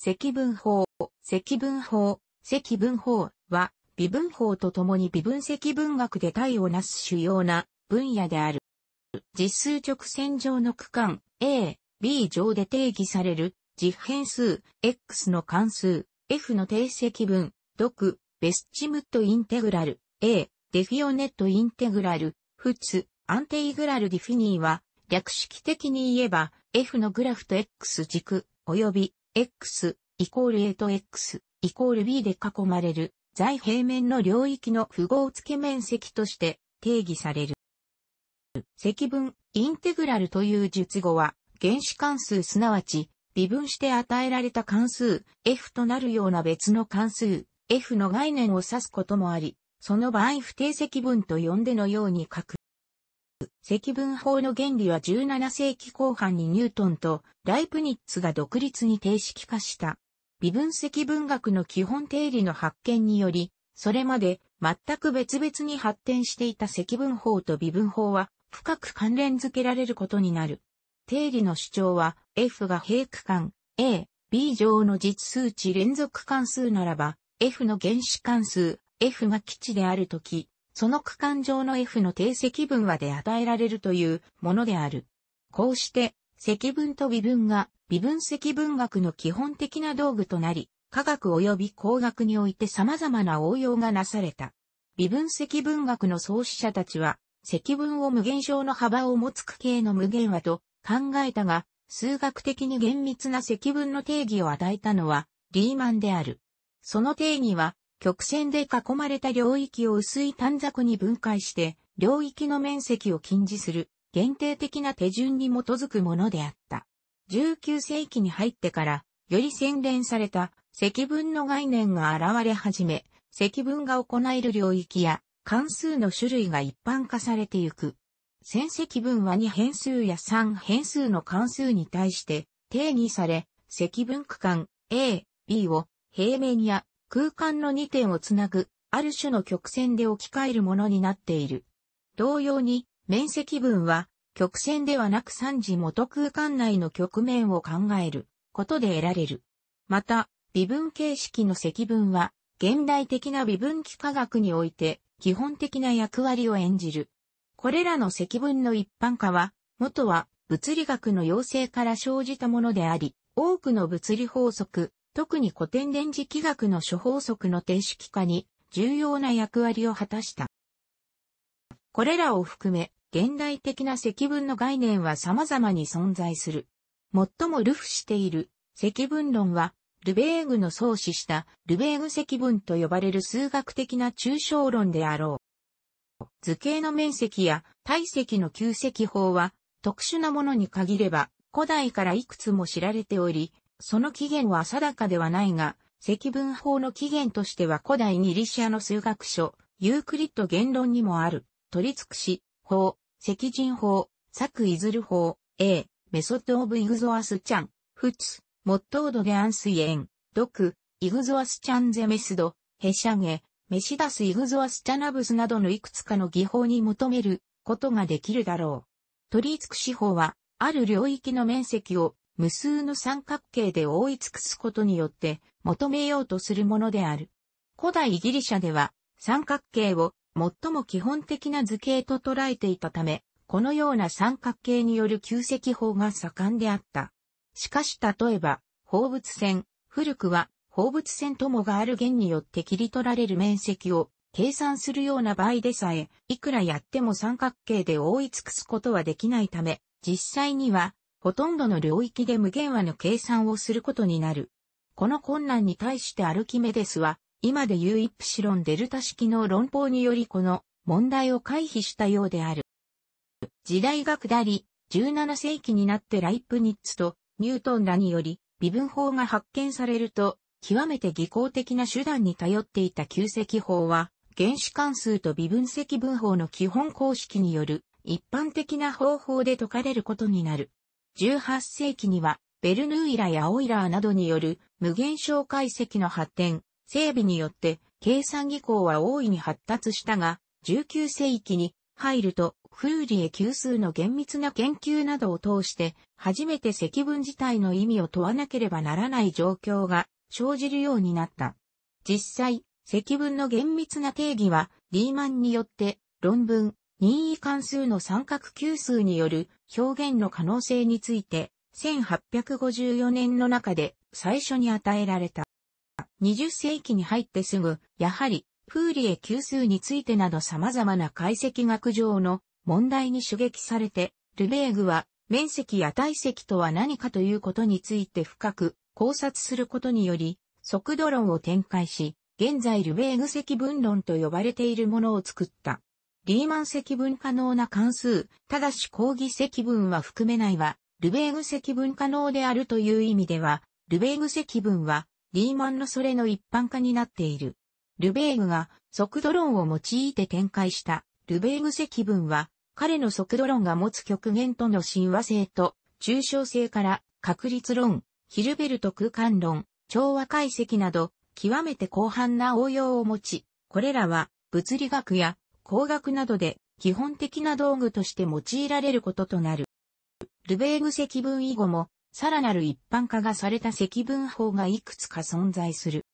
積分法、積分法、積分法は、微分法とともに微分積分学で対をなす主要な分野である。実数直線上の区間 A、B 上で定義される実変数 X の関数 F の定積分、独、ベスチムットインテグラル A、デフィオネットインテグラル、普通、アンテイグラルディフィニーは、略式的に言えば F のグラフと X 軸、及び x イコール a と x イコール b で囲まれる在平面の領域の符号付け面積として定義される。積分、インテグラルという述語は、原子関数すなわち、微分して与えられた関数、f となるような別の関数、f の概念を指すこともあり、その場合不定積分と呼んでのように書く。積分法の原理は17世紀後半にニュートンとライプニッツが独立に定式化した。微分積分学の基本定理の発見により、それまで全く別々に発展していた積分法と微分法は深く関連づけられることになる。定理の主張は F が平区間 A、B 上の実数値連続関数ならば F の原子関数 F が基地であるときその区間上の F の定積分はで与えられるというものである。こうして、積分と微分が、微分積分学の基本的な道具となり、科学及び工学において様々な応用がなされた。微分積分学の創始者たちは、積分を無限小の幅を持つ区形の無限和と考えたが、数学的に厳密な積分の定義を与えたのは、リーマンである。その定義は、曲線で囲まれた領域を薄い短冊に分解して、領域の面積を禁じする、限定的な手順に基づくものであった。19世紀に入ってから、より洗練された積分の概念が現れ始め、積分が行える領域や関数の種類が一般化されてゆく。線積分は2変数や3変数の関数に対して定義され、積分区間 A、B を平面や空間の2点をつなぐ、ある種の曲線で置き換えるものになっている。同様に、面積分は、曲線ではなく3次元空間内の局面を考えることで得られる。また、微分形式の積分は、現代的な微分幾何学において、基本的な役割を演じる。これらの積分の一般化は、元は物理学の要請から生じたものであり、多くの物理法則、特に古典電磁気学の諸法則の定式化に重要な役割を果たした。これらを含め、現代的な積分の概念は様々に存在する。最も流布している積分論は、ルベーグの創始したルベーグ積分と呼ばれる数学的な抽象論であろう。図形の面積や体積の旧積法は特殊なものに限れば古代からいくつも知られており、その起源は定かではないが、積分法の起源としては古代ギリシアの数学書、ユークリッド言論にもある、取り尽くし、法、積人法、作いずる法、A、メソッドオブイグゾアスチャン、フツ、モットードゲアンスイエン、ドク、イグゾアスチャンゼメスド、ヘシャゲ、メシダスイグゾアスチャナブスなどのいくつかの技法に求めることができるだろう。取り尽くし法は、ある領域の面積を無数の三角形で覆い尽くすことによって求めようとするものである。古代ギリシャでは三角形を最も基本的な図形と捉えていたため、このような三角形による旧跡法が盛んであった。しかし例えば、放物線、古くは放物線ともがある弦によって切り取られる面積を計算するような場合でさえ、いくらやっても三角形で覆い尽くすことはできないため、実際にはほとんどの領域で無限和の計算をすることになる。この困難に対してアルキメデスは、今でいうイプシロンデルタ式の論法によりこの問題を回避したようである。時代が下り、17世紀になってライプニッツとニュートンらにより微分法が発見されると、極めて技巧的な手段に頼っていた旧積法は、原子関数と微分積分法の基本公式による一般的な方法で解かれることになる。18世紀には、ベルヌーイラやオイラーなどによる無限小解析の発展、整備によって計算技巧は大いに発達したが、19世紀に入るとフーリエ級数の厳密な研究などを通して初めて積分自体の意味を問わなければならない状況が生じるようになった。実際、積分の厳密な定義はリーマンによって論文、任意関数の三角級数による表現の可能性について、1854年の中で最初に与えられた。20世紀に入ってすぐ、やはり、プーリエ級数についてなど様々な解析学上の問題に刺激されて、ルベーグは面積や体積とは何かということについて深く考察することにより、速度論を展開し、現在ルベーグ積分論と呼ばれているものを作った。リーマン積分可能な関数、ただし講義積分は含めないは、ルベーグ積分可能であるという意味では、ルベーグ積分は、リーマンのそれの一般化になっている。ルベーグが速度論を用いて展開したルベーグ積分は、彼の速度論が持つ極限との親和性と抽象性から確率論、ヒルベルト空間論、調和解析など、極めて広範な応用を持ち、これらは物理学や工学などで基本的な道具として用いられることとなる。ルベーグ積分以後も、さらなる一般化がされた積分法がいくつか存在する。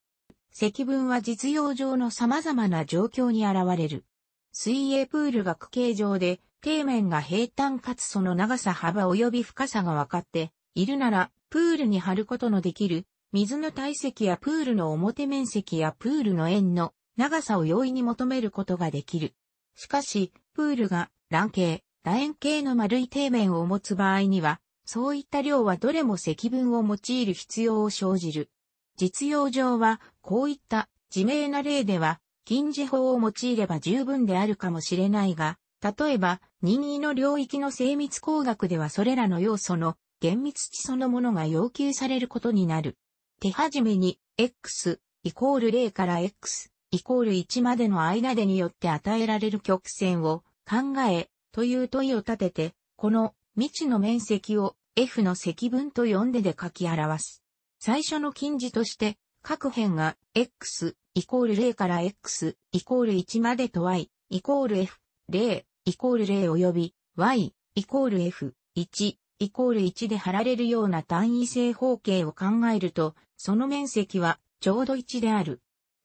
積分は実用上の様々な状況に現れる。水泳プールが区形状で、底面が平坦かつその長さ幅及び深さが分かっているなら、プールに張ることのできる、水の体積やプールの表面積やプールの円の長さを容易に求めることができる。しかし、プールが卵形、楕円形の丸い底面を持つ場合には、そういった量はどれも積分を用いる必要を生じる。実用上は、こういった自明な例では、近似法を用いれば十分であるかもしれないが、例えば、任意の領域の精密工学ではそれらの要素の厳密値そのものが要求されることになる。手始めに、x イコール0から x イコール1までの間でによって与えられる曲線を考えという問いを立てて、この未知の面積を F の積分と呼んでで書き表す。最初の近似として、各辺が x イコール0から x イコール1までと y イコール f 0イコール0及び y イコール f 1イコール1で貼られるような単位正方形を考えると、その面積はちょうど1である。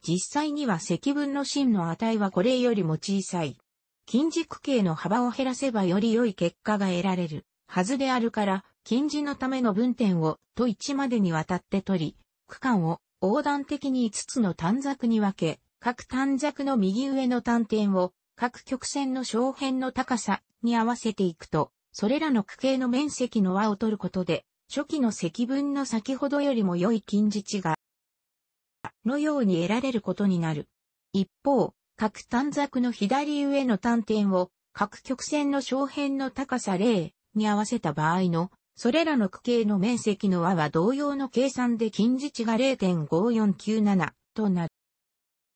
実際には積分の真の値はこれよりも小さい。近軸形の幅を減らせばより良い結果が得られるはずであるから、近似のための分点をと1までにわたって取り、区間を横断的に5つの短冊に分け、各短冊の右上の短点を各曲線の小辺の高さに合わせていくと、それらの区形の面積の和を取ることで、初期の積分の先ほどよりも良い近似値がのように得られることになる。一方、各短冊の左上の短点を各曲線の小辺の高さ0に合わせた場合の、それらの区形の面積の和は同様の計算で近似値が0.5497とな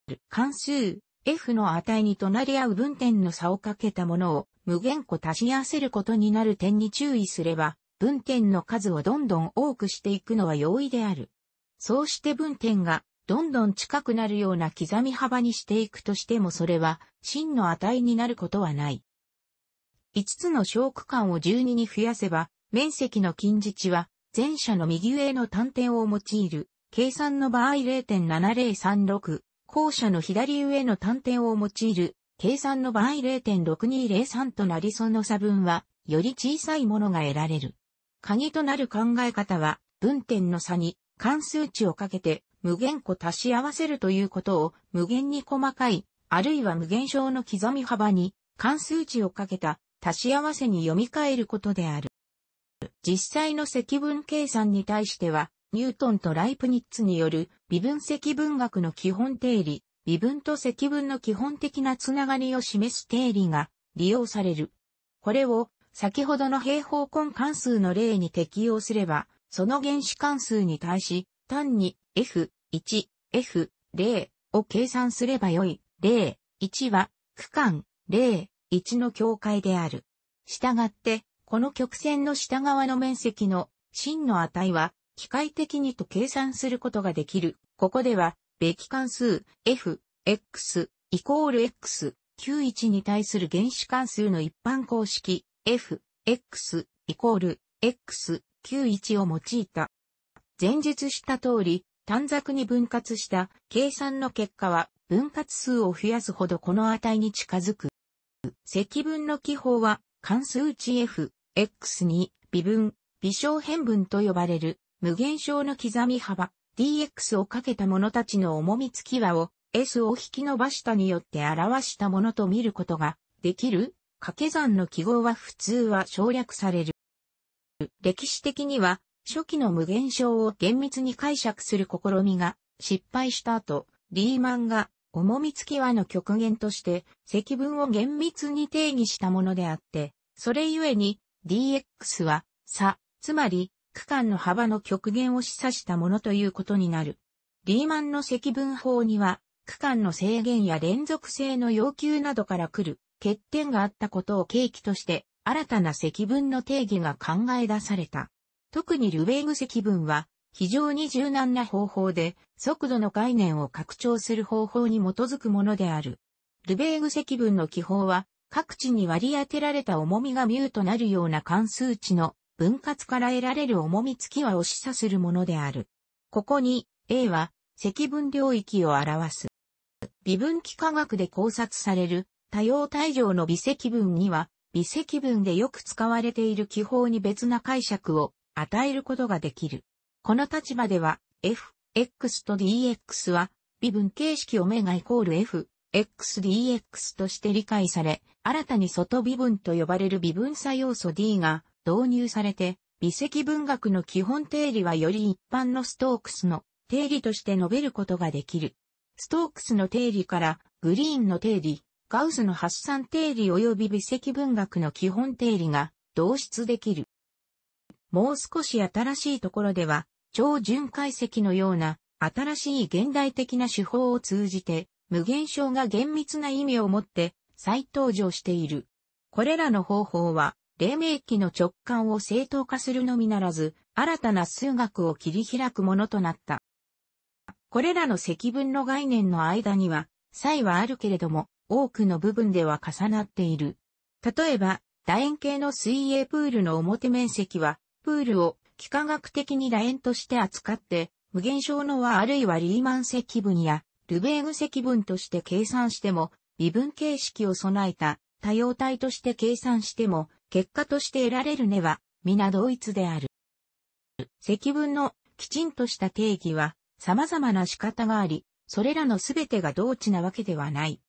る。関数 F の値に隣り合う分点の差をかけたものを無限個足し合わせることになる点に注意すれば、分点の数をどんどん多くしていくのは容易である。そうして分点がどんどん近くなるような刻み幅にしていくとしてもそれは真の値になることはない。5つの小区間を12に増やせば、面積の近似値は前者の右上の端点を用いる、計算の場合0.7036、後者の左上の端点を用いる、計算の場合0.6203となりその差分は、より小さいものが得られる。鍵となる考え方は、分点の差に関数値をかけて無限個足し合わせるということを無限に細かい、あるいは無限小の刻み幅に関数値をかけた足し合わせに読み替えることである。実際の積分計算に対しては、ニュートンとライプニッツによる微分積分学の基本定理、微分と積分の基本的なつながりを示す定理が利用される。これを先ほどの平方根関数の例に適用すれば、その原子関数に対し、単に F1、F0 を計算すればよい。0、1は区間0、1の境界である。したがって、この曲線の下側の面積の真の値は機械的にと計算することができる。ここでは、べき関数 f、x、イコール x、91に対する原子関数の一般公式 f、x、イコール x、91を用いた。前述した通り、短冊に分割した計算の結果は分割数を増やすほどこの値に近づく。積分の記法は関数値 f、x に微分、微小変分と呼ばれる無限小の刻み幅 dx をかけた者たちの重み付き和を s を引き伸ばしたによって表したものと見ることができる掛け算の記号は普通は省略される。歴史的には初期の無限小を厳密に解釈する試みが失敗した後、リーマンが重み付き和の極限として積分を厳密に定義したものであって、それゆえに dx は差、つまり区間の幅の極限を示唆したものということになる。リーマンの積分法には区間の制限や連続性の要求などから来る欠点があったことを契機として新たな積分の定義が考え出された。特にルベーグ積分は非常に柔軟な方法で速度の概念を拡張する方法に基づくものである。ルベーグ積分の記法は各地に割り当てられた重みがミュとなるような関数値の分割から得られる重み付きはを示唆するものである。ここに A は積分領域を表す。微分幾何学で考察される多様体上の微積分には微積分でよく使われている記法に別な解釈を与えることができる。この立場では、f、x と dx は、微分形式メガイコール f、xdx として理解され、新たに外微分と呼ばれる微分作要素 d が導入されて、微積分学の基本定理はより一般のストークスの定理として述べることができる。ストークスの定理からグリーンの定理、ガウスの発散定理及び微積分学の基本定理が導出できる。もう少し新しいところでは、超純解析のような新しい現代的な手法を通じて、無限症が厳密な意味を持って再登場している。これらの方法は、黎明期の直感を正当化するのみならず、新たな数学を切り開くものとなった。これらの積分の概念の間には、差異はあるけれども、多くの部分では重なっている。例えば、楕円形の水泳プールの表面積は、プールを幾何学的に楕円として扱って、無限小の和あるいはリーマン積分やルベーグ積分として計算しても、微分形式を備えた多様体として計算しても、結果として得られる根は、皆同一である。積分のきちんとした定義は、様々な仕方があり、それらのすべてが同値なわけではない。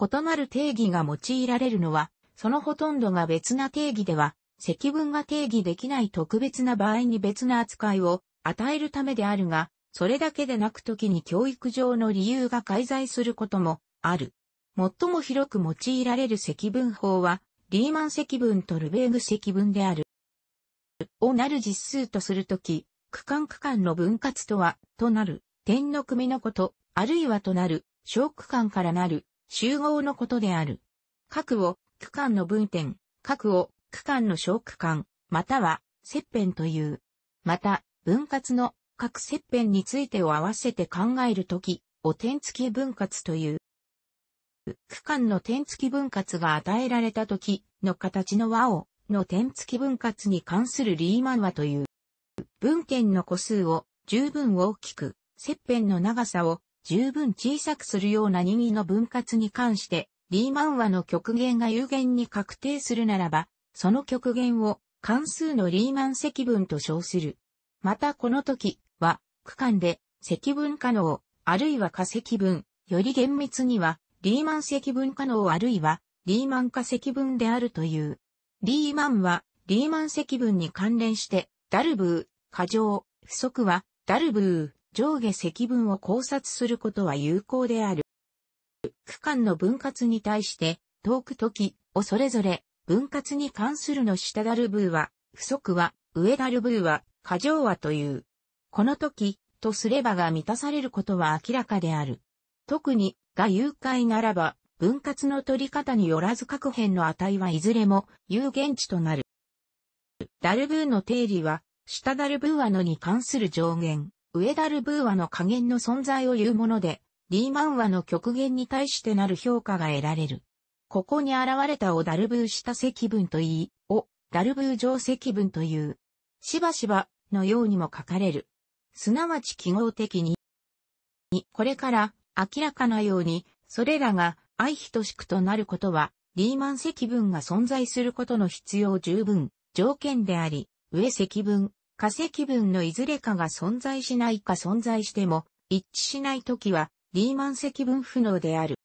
異なる定義が用いられるのは、そのほとんどが別な定義では積分が定義できない特別な場合に別な扱いを与えるためであるが、それだけでなく時に教育上の理由が介在することもある。最も広く用いられる積分法は、リーマン積分とルベーグ積分である。をなる実数とするとき、区間区間の分割とは、となる、点の組のこと、あるいはとなる、小区間からなる、集合のことである。核を、区間の分点、核を、区間の小区間、または、切片という。また、分割の各切片についてを合わせて考えるとき、お点付き分割という。区間の点付き分割が与えられたときの形の和を、の点付き分割に関するリーマン和という。分献の個数を十分大きく、切片の長さを十分小さくするような任意の分割に関して、リーマン和の極限が有限に確定するならば、その極限を関数のリーマン積分と称する。またこの時は区間で積分可能、あるいは化積分、より厳密にはリーマン積分可能あるいはリーマン化積分であるという。リーマンはリーマン積分に関連してダルブー、過剰、不足はダルブー、上下積分を考察することは有効である。区間の分割に対して、遠く時をそれぞれ分割に関するの下ダルブーは、不足は、上ダルブーは、過剰はという。この時、とすればが満たされることは明らかである。特に、が誘拐ならば、分割の取り方によらず各辺の値はいずれも有限値となる。ダルブーの定理は、下ダルブーアのに関する上限、上ダルブーアの下限の存在を言うもので、リーマン和の極限に対してなる評価が得られる。ここに現れたをダルブーした積分といい、をダルブー上積分という、しばしばのようにも書かれる。すなわち記号的に、これから明らかなように、それらが愛等しくとなることは、リーマン積分が存在することの必要十分、条件であり、上積分、下積分のいずれかが存在しないか存在しても、一致しないときは、リーマン積分不能である。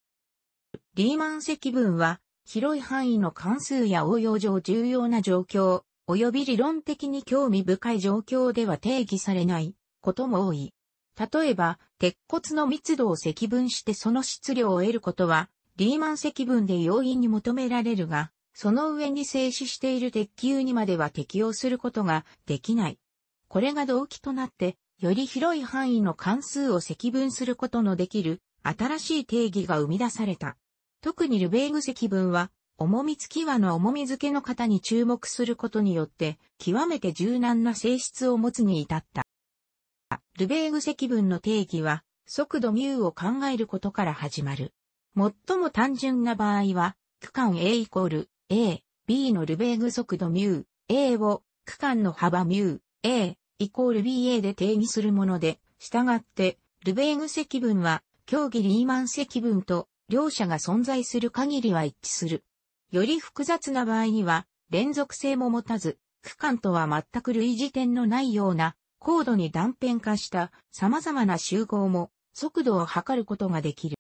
リーマン積分は、広い範囲の関数や応用上重要な状況、及び理論的に興味深い状況では定義されないことも多い。例えば、鉄骨の密度を積分してその質量を得ることは、リーマン積分で容易に求められるが、その上に静止している鉄球にまでは適用することができない。これが動機となって、より広い範囲の関数を積分することのできる新しい定義が生み出された。特にルベーグ積分は、重み付き輪の重み付けの型に注目することによって、極めて柔軟な性質を持つに至った。ルベーグ積分の定義は、速度 μ を考えることから始まる。最も単純な場合は、区間 A イコール A、B のルベーグ速度 μ、A を区間の幅 μ、A イコール BA で定義するもので、従って、ルベーグ積分は、競技リーマン積分と両者が存在する限りは一致する。より複雑な場合には、連続性も持たず、区間とは全く類似点のないような、高度に断片化した様々な集合も速度を測ることができる。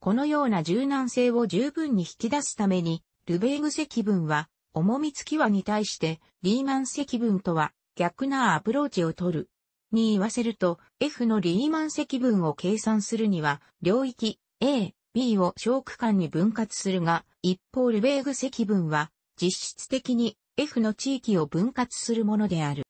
このような柔軟性を十分に引き出すために、ルベーグ積分は、重み付き和に対して、リーマン積分とは逆なアプローチを取る。に言わせると、F のリーマン積分を計算するには、領域 A、B を小区間に分割するが、一方ルベーグ積分は、実質的に F の地域を分割するものである。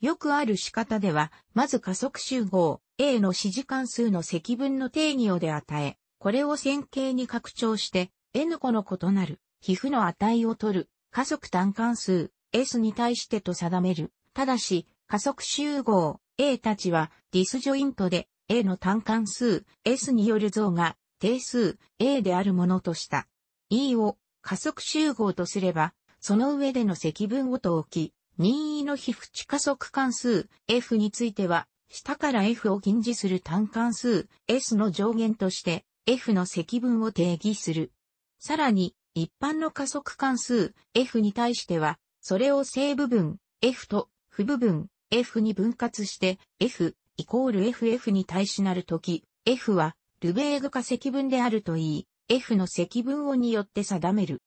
よくある仕方では、まず加速集合 A の指示関数の積分の定義をで与え、これを線形に拡張して N 個の異なる皮膚の値を取る加速単関数 S に対してと定める。ただし、加速集合 A たちはディスジョイントで A の単関数 S による像が定数 A であるものとした。E を加速集合とすれば、その上での積分をと置き、任意の非不値加速関数 F については、下から F を近似する単関数 S の上限として F の積分を定義する。さらに、一般の加速関数 F に対しては、それを正部分 F と負部分 F に分割して F、イコール FF に対しなるとき、F は、ルベーグ化積分であるといい、F の積分をによって定める。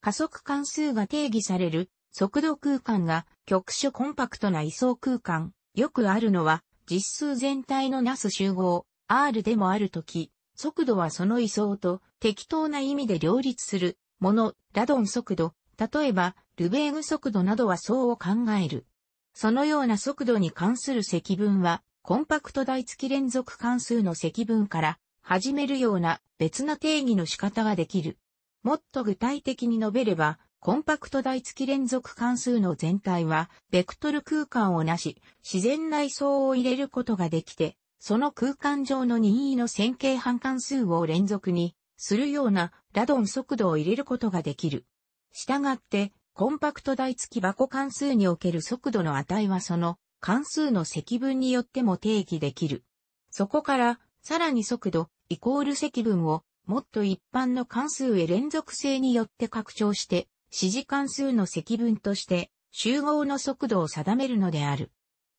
加速関数が定義される、速度空間が局所コンパクトな位相空間、よくあるのは、実数全体のなす集合、R でもあるとき、速度はその位相と適当な意味で両立するもの、ラドン速度、例えば、ルベーグ速度などはそうを考える。そのような速度に関する積分は、コンパクト台付き連続関数の積分から始めるような別な定義の仕方ができる。もっと具体的に述べれば、コンパクト台付き連続関数の全体は、ベクトル空間をなし、自然内装を入れることができて、その空間上の任意の線形半関数を連続にするようなラドン速度を入れることができる。したがって、コンパクト台付き箱関数における速度の値はその関数の積分によっても定義できる。そこから、さらに速度、イコール積分を、もっと一般の関数へ連続性によって拡張して、指示関数の積分として、集合の速度を定めるのである。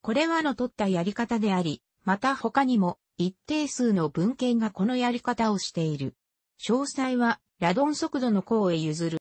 これはの取ったやり方であり、また他にも一定数の文献がこのやり方をしている。詳細はラドン速度の項へ譲る。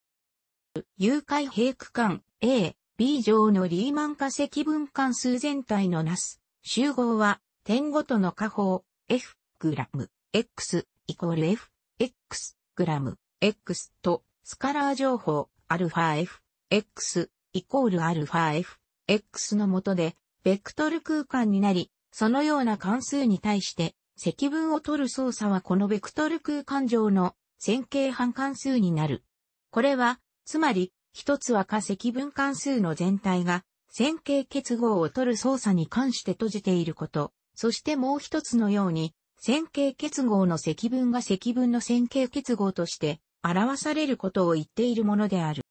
誘拐平区間 A B 上のリーマン化石分関数全体のなす集合は点ごとの下方 F グラム X イコール F X グラム X とスカラー情報アルファ F X イコールアルファ F X のもとでベクトル空間になりそのような関数に対して積分を取る操作はこのベクトル空間上の線形半関数になる。これは、つまり、一つは化石分関数の全体が線形結合を取る操作に関して閉じていること。そしてもう一つのように、線形結合の積分が積分の線形結合として表されることを言っているものである。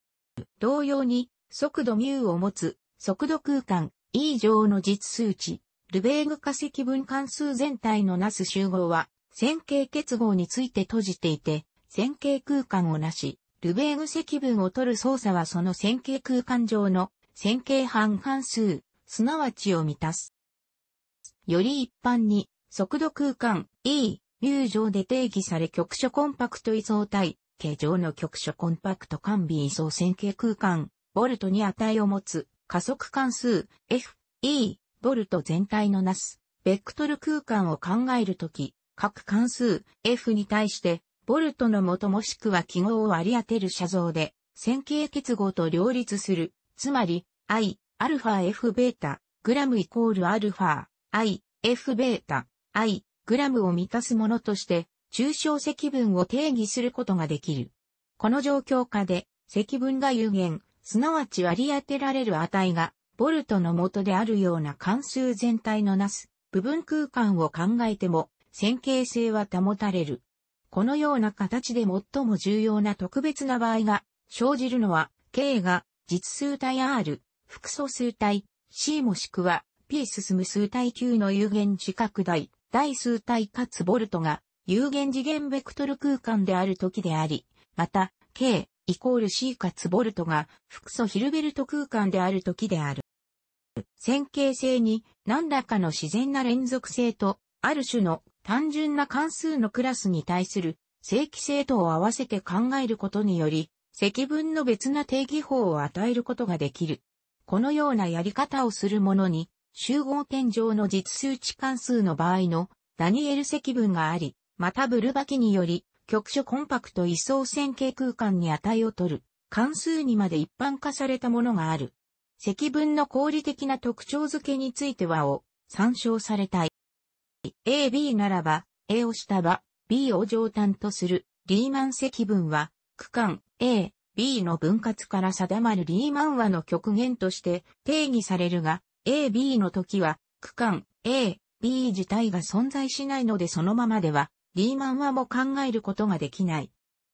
同様に、速度 μ を持つ速度空間 E 上の実数値、ルベーグ化石分関数全体のなす集合は、線形結合について閉じていて、線形空間をなし、ルベーグ積分を取る操作はその線形空間上の線形半関数、すなわちを満たす。より一般に、速度空間 E、流上で定義され局所コンパクト位相対、形状の局所コンパクト完備位相線形空間、ボルトに値を持つ、加速関数 F、E、ボルト全体のなす、ベクトル空間を考えるとき、各関数 F に対してボルトの元もしくは記号を割り当てる写像で、線形結合と両立する、つまり、i、アルファ f ベータ、グラムイコールアルファ、i、f ベータ、i、グラムを満たすものとして、抽象積分を定義することができる。この状況下で、積分が有限、すなわち割り当てられる値が、ボルトの元であるような関数全体のなす部分空間を考えても、線形性は保たれる。このような形で最も重要な特別な場合が生じるのは、K が実数体 R、複素数体 C もしくは P 進む数体 Q の有限次拡大、大数体かつボルトが有限次元ベクトル空間である時であり、また、K イコール C かつボルトが複素ヒルベルト空間である時である。線形性に何らかの自然な連続性とある種の単純な関数のクラスに対する正規性とを合わせて考えることにより、積分の別な定義法を与えることができる。このようなやり方をするものに、集合点上の実数値関数の場合のダニエル積分があり、またブルバキにより、局所コンパクト位相線形空間に値を取る、関数にまで一般化されたものがある。積分の合理的な特徴付けについてはを参照されたい。A、B ならば、A を下場、B を上端とするリーマン積分は、区間 A、B の分割から定まるリーマン和の極限として定義されるが、A、B の時は、区間 A、B 自体が存在しないのでそのままでは、リーマン和も考えることができない。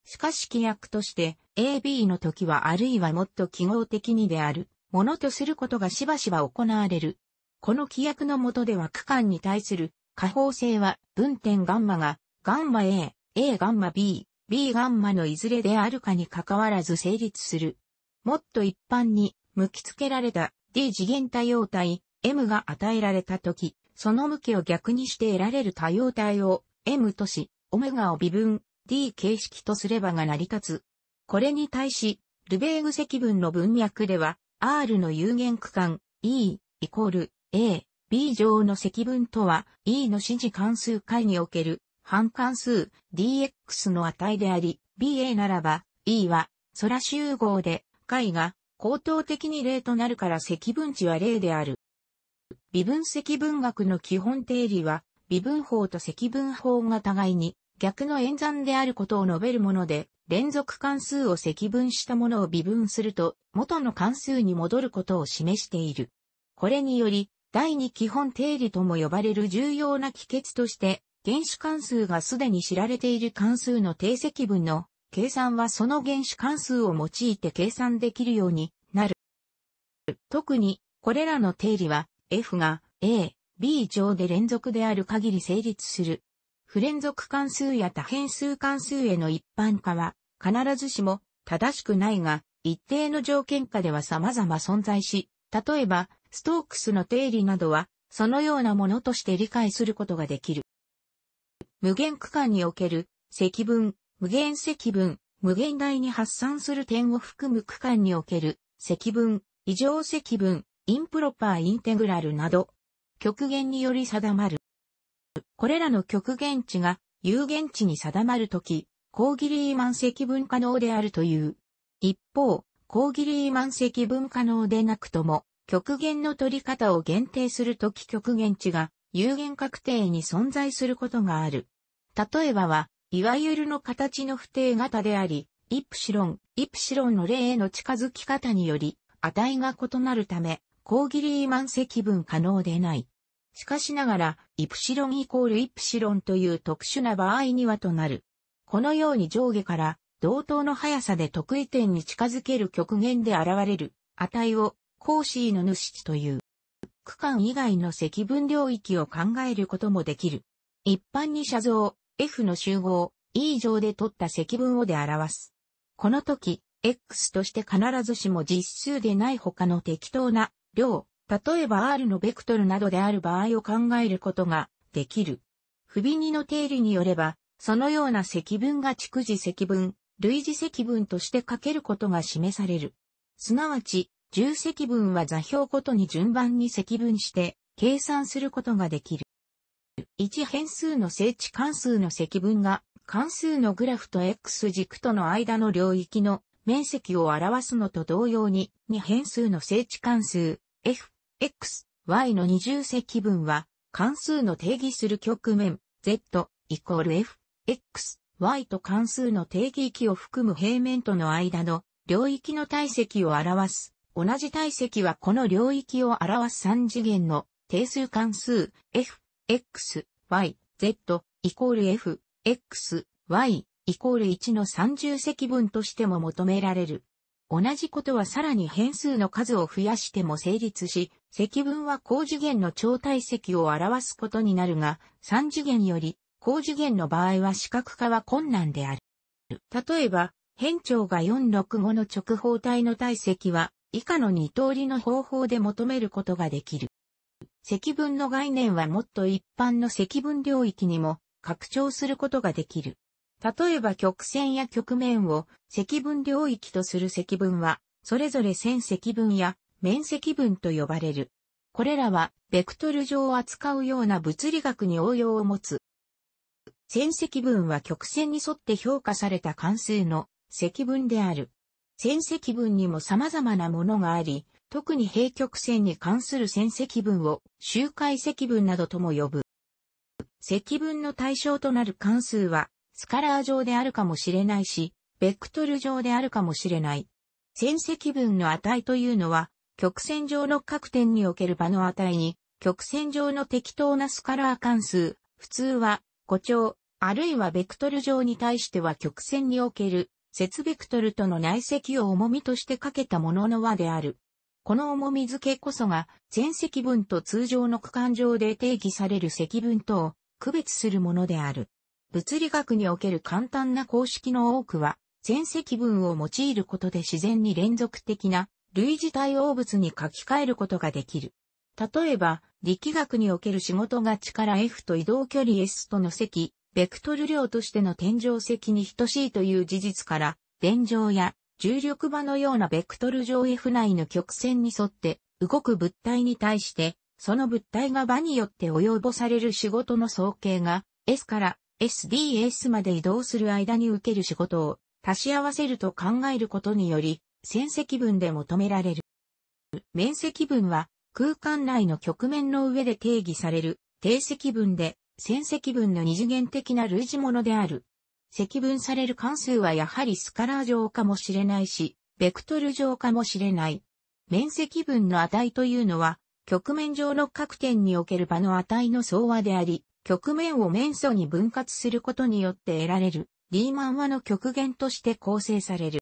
しかし規約として、A、B の時はあるいはもっと記号的にである、ものとすることがしばしば行われる。この規約の下では区間に対する可方性は分点ガンマが、ガンマ A、A ガンマ B、B ガンマのいずれであるかに関わらず成立する。もっと一般に、向きつけられた D 次元多様体 M が与えられたとき、その向きを逆にして得られる多様体を M とし、オメガを微分 D 形式とすればが成り立つ。これに対し、ルベーグ積分の文脈では、R の有限区間 E イコール A B 乗の積分とは E の指示関数解における半関数 dx の値であり、BA ならば E は空集合で解が高等的に例となるから積分値は例である。微分積分学の基本定理は微分法と積分法が互いに逆の演算であることを述べるもので、連続関数を積分したものを微分すると元の関数に戻ることを示している。これにより、第二基本定理とも呼ばれる重要な帰結として、原子関数がすでに知られている関数の定積分の計算はその原子関数を用いて計算できるようになる。特に、これらの定理は、F が A、B 上で連続である限り成立する。不連続関数や多変数関数への一般化は、必ずしも正しくないが、一定の条件下では様々存在し、例えば、ストークスの定理などは、そのようなものとして理解することができる。無限区間における積分、無限積分、無限大に発散する点を含む区間における積分、異常積分、インプロパーインテグラルなど、極限により定まる。これらの極限値が有限値に定まるとき、コーギリーマン積分可能であるという。一方、コーギリーマン積分可能でなくとも、極限の取り方を限定するとき極限値が有限確定に存在することがある。例えばは、いわゆるの形の不定型であり、イプシロン、イプシロンの例への近づき方により、値が異なるため、コーギリーマン積分可能でない。しかしながら、イプシロンイコールイプシロンという特殊な場合にはとなる。このように上下から同等の速さで得意点に近づける極限で現れる値をコーシーの主チという。区間以外の積分領域を考えることもできる。一般に写像、F の集合、E 上で取った積分をで表す。この時、X として必ずしも実数でない他の適当な量、例えば R のベクトルなどである場合を考えることができる。不備にの定理によれば、そのような積分が蓄次積分、類似積分として書けることが示される。すなわち、重積分は座標ごとに順番に積分して計算することができる。1変数の正地関数の積分が関数のグラフと X 軸との間の領域の面積を表すのと同様に2変数の正地関数 f、x、y の二重積分は関数の定義する局面 z イコール f、x、y と関数の定義域を含む平面との間の領域の体積を表す同じ体積はこの領域を表す3次元の定数関数 f、x、y、z イコール f、x、y イコール1の30積分としても求められる。同じことはさらに変数の数を増やしても成立し、積分は高次元の超体積を表すことになるが、3次元より高次元の場合は視覚化は困難である。例えば、変長が465の直方体の体積は以下の二通りの方法で求めることができる。積分の概念はもっと一般の積分領域にも拡張することができる。例えば曲線や曲面を積分領域とする積分は、それぞれ線積分や面積分と呼ばれる。これらは、ベクトル上を扱うような物理学に応用を持つ。線積分は曲線に沿って評価された関数の積分である。線積分にも様々なものがあり、特に平曲線に関する線積分を周回積分などとも呼ぶ。積分の対象となる関数は、スカラー上であるかもしれないし、ベクトル上であるかもしれない。線積分の値というのは、曲線上の各点における場の値に、曲線上の適当なスカラー関数、普通は、誇張、あるいはベクトル上に対しては曲線における節ベクトルとの内積を重みとしてかけたものの和である。この重み付けこそが、全積分と通常の区間上で定義される積分とを区別するものである。物理学における簡単な公式の多くは、全積分を用いることで自然に連続的な類似対応物に書き換えることができる。例えば、力学における仕事が力 F と移動距離 S との積ベクトル量としての天井積に等しいという事実から、電井や重力場のようなベクトル上 F 内の曲線に沿って動く物体に対して、その物体が場によって及ぼされる仕事の総計が S から SDS まで移動する間に受ける仕事を足し合わせると考えることにより、線積分で求められる。面積分は空間内の局面の上で定義される定積分で線積分の二次元的な類似物である。積分される関数はやはりスカラー上かもしれないし、ベクトル上かもしれない。面積分の値というのは、局面上の各点における場の値の総和であり、局面を面相に分割することによって得られる、リーマン和の極限として構成される。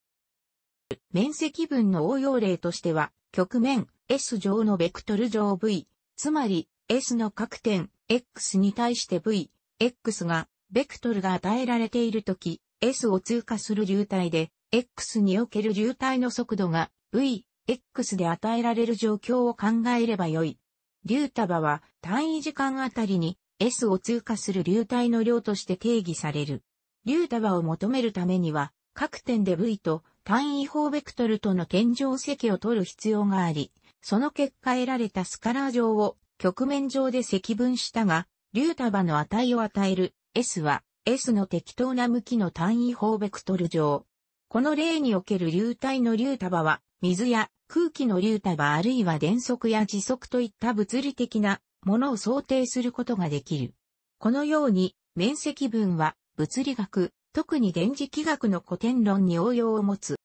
面積分の応用例としては、局面 S 上のベクトル上 V、つまり S の各点 x に対して v、x が、ベクトルが与えられているとき、s を通過する流体で、x における流体の速度が v、x で与えられる状況を考えればよい。流束は単位時間あたりに S を通過する流体の量として定義される。流束を求めるためには、各点で V と単位法ベクトルとの天井積を取る必要があり、その結果得られたスカラー上を局面上で積分したが、竜束の値を与える S は S の適当な向きの単位法ベクトル上。この例における流体の竜束は、水や空気の竜束あるいは電速や時速といった物理的なものを想定することができる。このように、面積分は物理学、特に電磁気学の古典論に応用を持つ。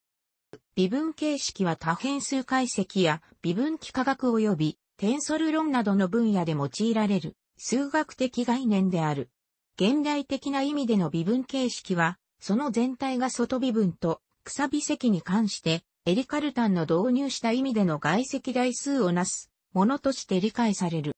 微分形式は多変数解析や微分幾何学及びテンソル論などの分野で用いられる数学的概念である。現代的な意味での微分形式は、その全体が外微分と、草微積に関して、エリカルタンの導入した意味での外積代数をなす、ものとして理解される。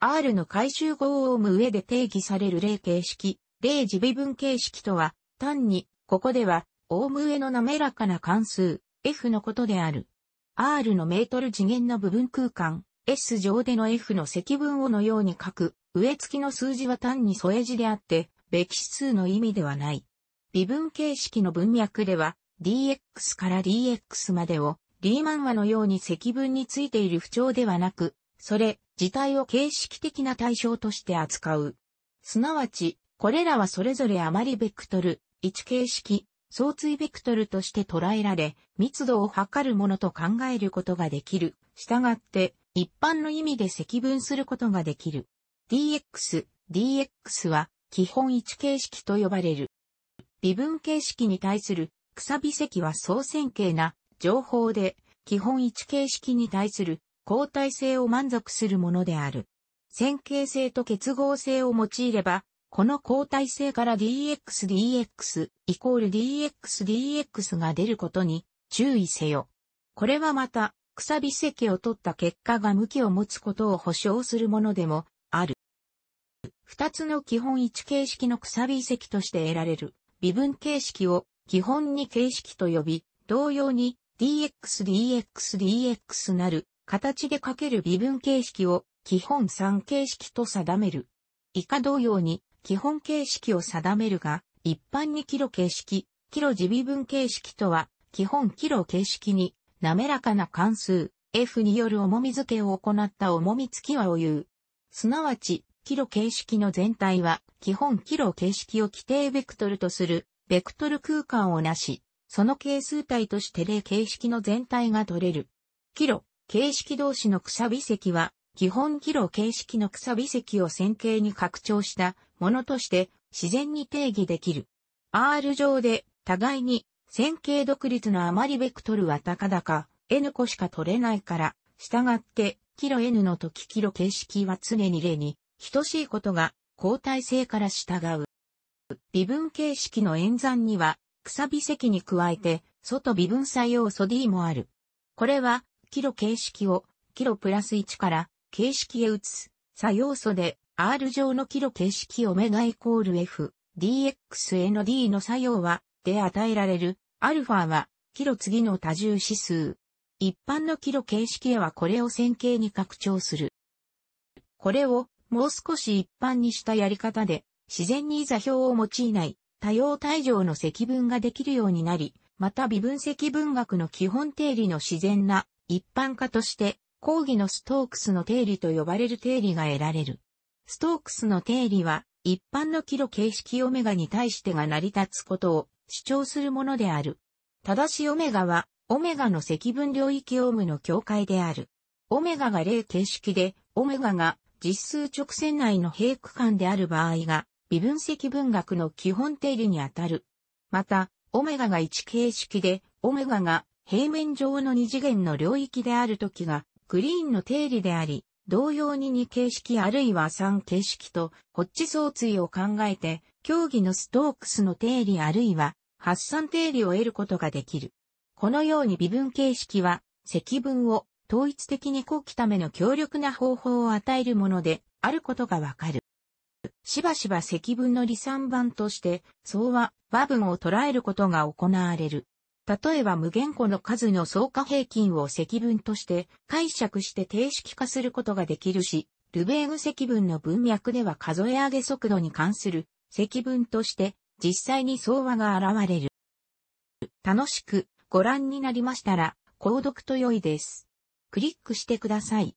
R の回収語を生む上で定義される例形式、例字微分形式とは、単に、ここでは、オウム上の滑らかな関数、F のことである。R のメートル次元の部分空間、S 上での F の積分をのように書く、植え付きの数字は単に添え字であって、べき指数の意味ではない。微分形式の文脈では、dx から dx までを、リーマン和のように積分についている不調ではなく、それ自体を形式的な対象として扱う。すなわち、これらはそれぞれあまりベクトル、1形式、相対ベクトルとして捉えられ、密度を測るものと考えることができる。したがって、一般の意味で積分することができる。dx、dx は基本置形式と呼ばれる。微分形式に対するくさび積は総線形な情報で、基本置形式に対する交代性を満足するものである。線形性と結合性を用いれば、この交代性から dxdx イコール dxdx が出ることに注意せよ。これはまた、くさび積を取った結果が向きを持つことを保証するものでもある。二つの基本一形式のくさび積として得られる微分形式を基本二形式と呼び、同様に dxdxdx なる形でかける微分形式を基本三形式と定める。以下同様に基本形式を定めるが、一般にキロ形式、キロ自微分形式とは、基本キロ形式に、滑らかな関数、F による重み付けを行った重み付き和を言う。すなわち、キロ形式の全体は、基本キロ形式を規定ベクトルとする、ベクトル空間をなし、その係数体として例形式の全体が取れる。キロ、形式同士のくしび積は、基本キロ形式のくしび積を線形に拡張したものとして自然に定義できる。R 上で互いに線形独立のあまりベクトルは高々 N 個しか取れないから、従って、キロ N の時キロ形式は常に例に等しいことが交代性から従う。微分形式の演算には、くさび積に加えて、外微分作用素 D もある。これは、キロ形式を、キロプラス1から、形式へ移す、作用素で、R 上のキロ形式オメガイコール F、dx への d の作用は、で与えられる、アルファは、キロ次の多重指数。一般のキロ形式へはこれを線形に拡張する。これを、もう少し一般にしたやり方で、自然に座標を用いない、多様体上の積分ができるようになり、また微分積分学の基本定理の自然な一般化として、講義のストークスの定理と呼ばれる定理が得られる。ストークスの定理は、一般のキロ形式オメガに対してが成り立つことを主張するものである。ただしオメガは、オメガの積分領域オームの境界である。オメガが0形式で、オメガが実数直線内の平区間である場合が、微分積分学の基本定理にあたる。また、オメガが1形式で、オメガが平面上の二次元の領域であるときが、グリーンの定理であり、同様に2形式あるいは3形式と、ホッち。相対を考えて、競技のストークスの定理あるいは、発散定理を得ることができる。このように微分形式は、積分を統一的に後期ための強力な方法を与えるもので、あることがわかる。しばしば積分の理算版として、相和、和分を捉えることが行われる。例えば無限個の数の相加平均を積分として解釈して定式化することができるし、ルベーグ積分の文脈では数え上げ速度に関する積分として実際に相和が現れる。楽しくご覧になりましたら、購読と良いです。クリックしてください。